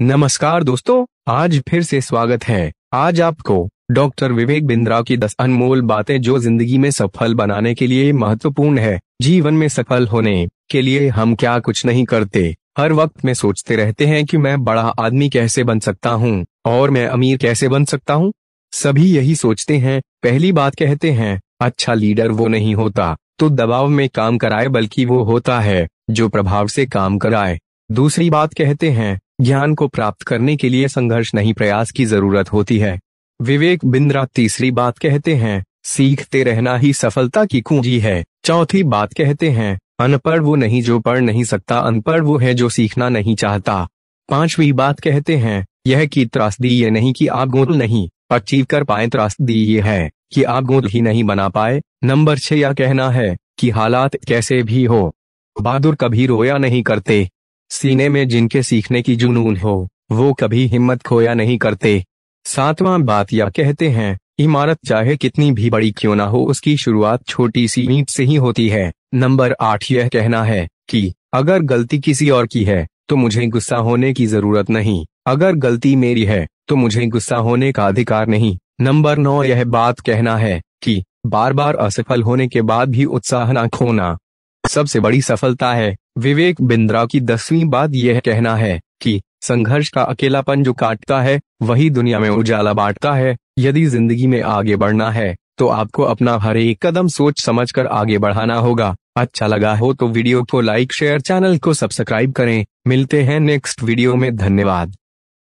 नमस्कार दोस्तों आज फिर से स्वागत है आज आपको डॉक्टर विवेक बिंद्रा की दस अनमोल बातें जो जिंदगी में सफल बनाने के लिए महत्वपूर्ण है जीवन में सफल होने के लिए हम क्या कुछ नहीं करते हर वक्त में सोचते रहते हैं कि मैं बड़ा आदमी कैसे बन सकता हूँ और मैं अमीर कैसे बन सकता हूँ सभी यही सोचते हैं पहली बात कहते हैं अच्छा लीडर वो नहीं होता तो दबाव में काम कराए बल्कि वो होता है जो प्रभाव से काम कराए दूसरी बात कहते हैं ज्ञान को प्राप्त करने के लिए संघर्ष नहीं प्रयास की जरूरत होती है विवेक बिंद्रा तीसरी बात कहते हैं सीखते रहना ही सफलता की कुंजी है चौथी बात कहते हैं अनपढ़ वो नहीं जो पढ़ नहीं सकता अनपढ़ वो है जो सीखना नहीं चाहता पांचवी बात कहते हैं यह कि त्रासदी ये नहीं कि आप गोल नहीं अचीव कर पाए त्रासदी ये है कि आप गोल ही नहीं बना पाए नंबर छह यह कहना है कि हालात कैसे भी हो बहादुर कभी रोया नहीं करते सीने में जिनके सीखने की जुनून हो वो कभी हिम्मत खोया नहीं करते सातवां बात यह कहते हैं इमारत चाहे कितनी भी बड़ी क्यों ना हो उसकी शुरुआत छोटी सी ईंट से ही होती है नंबर आठ यह कहना है कि अगर गलती किसी और की है तो मुझे गुस्सा होने की जरूरत नहीं अगर गलती मेरी है तो मुझे गुस्सा होने का अधिकार नहीं नंबर नौ यह बात कहना है कि बार बार असफल होने के बाद भी उत्साह न खोना सबसे बड़ी सफलता है विवेक बिंद्रा की दसवीं बात यह कहना है कि संघर्ष का अकेलापन जो काटता है वही दुनिया में उजाला बांटता है यदि जिंदगी में आगे बढ़ना है तो आपको अपना हर एक कदम सोच समझ कर आगे बढ़ाना होगा अच्छा लगा हो तो वीडियो को लाइक शेयर चैनल को सब्सक्राइब करें मिलते हैं नेक्स्ट वीडियो में धन्यवाद